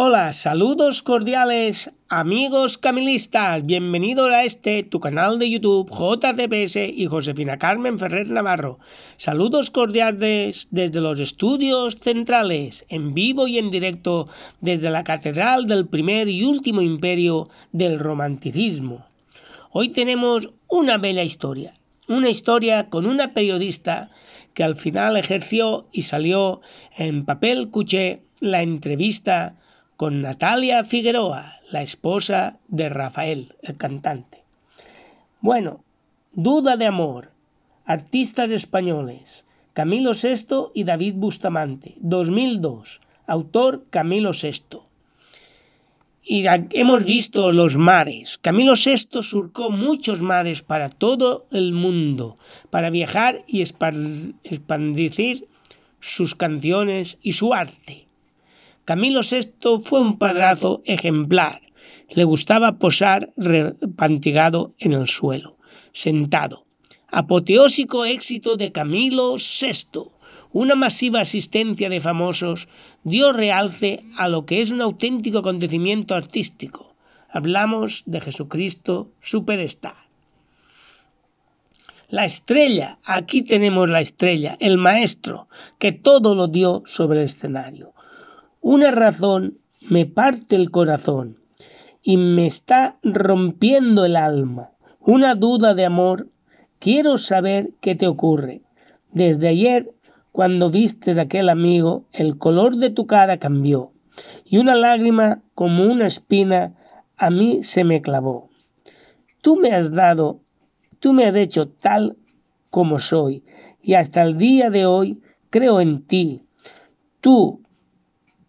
Hola, saludos cordiales amigos camilistas, bienvenidos a este tu canal de YouTube JTPS y Josefina Carmen Ferrer Navarro. Saludos cordiales desde los estudios centrales, en vivo y en directo desde la Catedral del primer y último imperio del romanticismo. Hoy tenemos una bella historia, una historia con una periodista que al final ejerció y salió en papel cuché la entrevista con Natalia Figueroa, la esposa de Rafael, el cantante. Bueno, Duda de Amor, artistas españoles, Camilo VI y David Bustamante, 2002, autor Camilo VI. Y hemos visto los mares. Camilo VI surcó muchos mares para todo el mundo, para viajar y expandir sus canciones y su arte. Camilo VI fue un padrazo ejemplar. Le gustaba posar repantigado en el suelo, sentado. Apoteósico éxito de Camilo VI. Una masiva asistencia de famosos dio realce a lo que es un auténtico acontecimiento artístico. Hablamos de Jesucristo Superstar. La estrella, aquí tenemos la estrella, el maestro, que todo lo dio sobre el escenario. Una razón me parte el corazón y me está rompiendo el alma. Una duda de amor. Quiero saber qué te ocurre. Desde ayer, cuando viste a aquel amigo, el color de tu cara cambió y una lágrima como una espina a mí se me clavó. Tú me has dado, tú me has hecho tal como soy y hasta el día de hoy creo en ti. Tú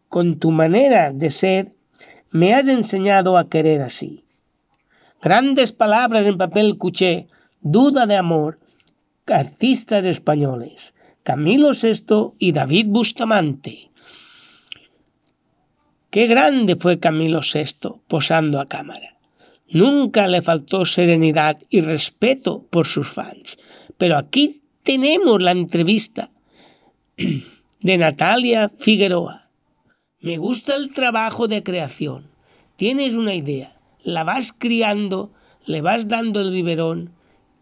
con tu manera de ser, me has enseñado a querer así. Grandes palabras en papel cuché, duda de amor, artistas españoles, Camilo VI y David Bustamante. Qué grande fue Camilo VI posando a cámara. Nunca le faltó serenidad y respeto por sus fans. Pero aquí tenemos la entrevista de Natalia Figueroa me gusta el trabajo de creación, tienes una idea, la vas criando, le vas dando el biberón,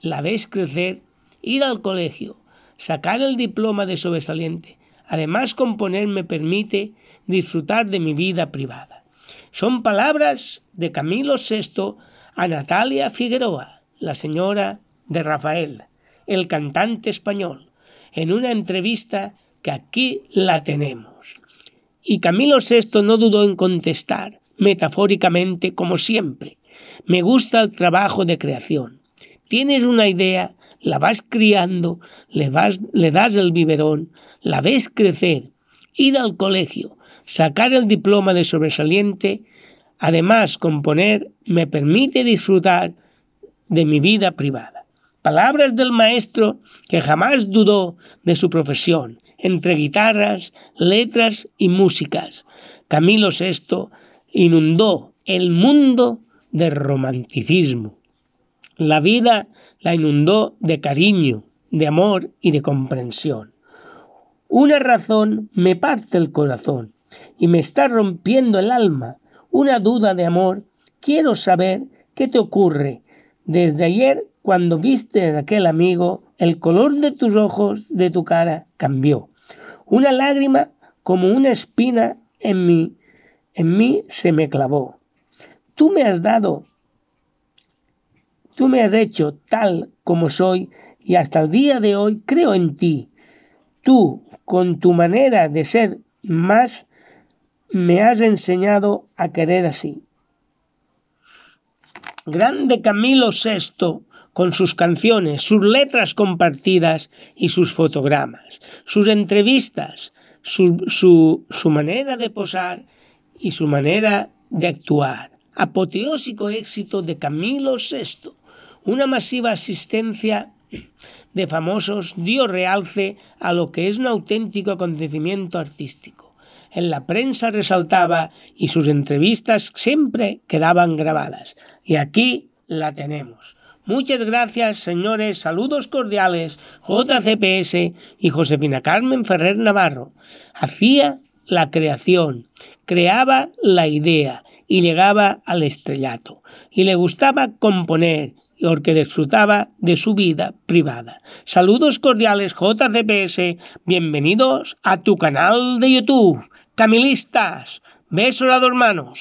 la ves crecer, ir al colegio, sacar el diploma de sobresaliente, además componer me permite disfrutar de mi vida privada. Son palabras de Camilo VI a Natalia Figueroa, la señora de Rafael, el cantante español, en una entrevista que aquí la tenemos. Y Camilo VI no dudó en contestar, metafóricamente como siempre. Me gusta el trabajo de creación. Tienes una idea, la vas criando, le, vas, le das el biberón, la ves crecer, ir al colegio, sacar el diploma de sobresaliente, además componer me permite disfrutar de mi vida privada. Palabras del maestro que jamás dudó de su profesión entre guitarras, letras y músicas. Camilo VI inundó el mundo de romanticismo. La vida la inundó de cariño, de amor y de comprensión. Una razón me parte el corazón y me está rompiendo el alma. Una duda de amor. Quiero saber qué te ocurre. Desde ayer, cuando viste a aquel amigo, el color de tus ojos, de tu cara, cambió. Una lágrima como una espina en mí, en mí se me clavó. Tú me has dado, tú me has hecho tal como soy y hasta el día de hoy creo en ti. Tú, con tu manera de ser más, me has enseñado a querer así. Grande Camilo VI con sus canciones, sus letras compartidas y sus fotogramas, sus entrevistas, su, manera de posar y su manera de actuar. Apoteósico éxito de Camilo VI, una masiva asistencia de famosos dio realce a lo que es un auténtico acontecimiento artístico. En la prensa resaltaba y sus entrevistas siempre quedaban grabadas. Y aquí la tenemos. Muchas gracias, señores. Saludos cordiales, JCPS y Josefina Carmen Ferrer Navarro. Hacía la creación, creaba la idea y llegaba al estrellato. Y le gustaba componer, porque disfrutaba de su vida privada. Saludos cordiales JCPS, bienvenidos a tu canal de YouTube, Camilistas, besos a